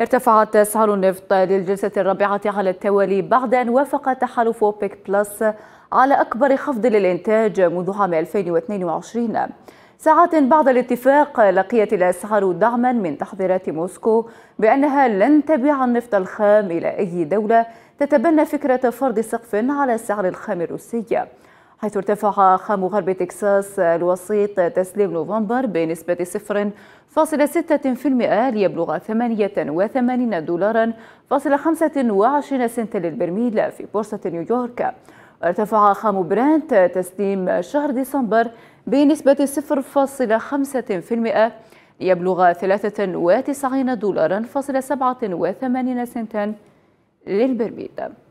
ارتفعت أسعار النفط للجلسة الرابعة على التوالي بعد أن وافق تحالف أوبيك بلس على أكبر خفض للإنتاج منذ عام 2022 ساعات بعد الاتفاق لقيت الأسعار دعما من تحذيرات موسكو بأنها لن تبيع النفط الخام إلى أي دولة تتبنى فكرة فرض سقف على سعر الخام الروسي حيث ارتفع خام غرب تكساس الوسيط تسليم نوفمبر بنسبة 0.6% ليبلغ 88 دولارا فاصل 25 سنتا للبرميل في بورصة نيويورك ارتفع خام برانت تسليم شهر ديسمبر بنسبة 0.5% ليبلغ 93 دولارا فاصل 87 سنتا للبرميل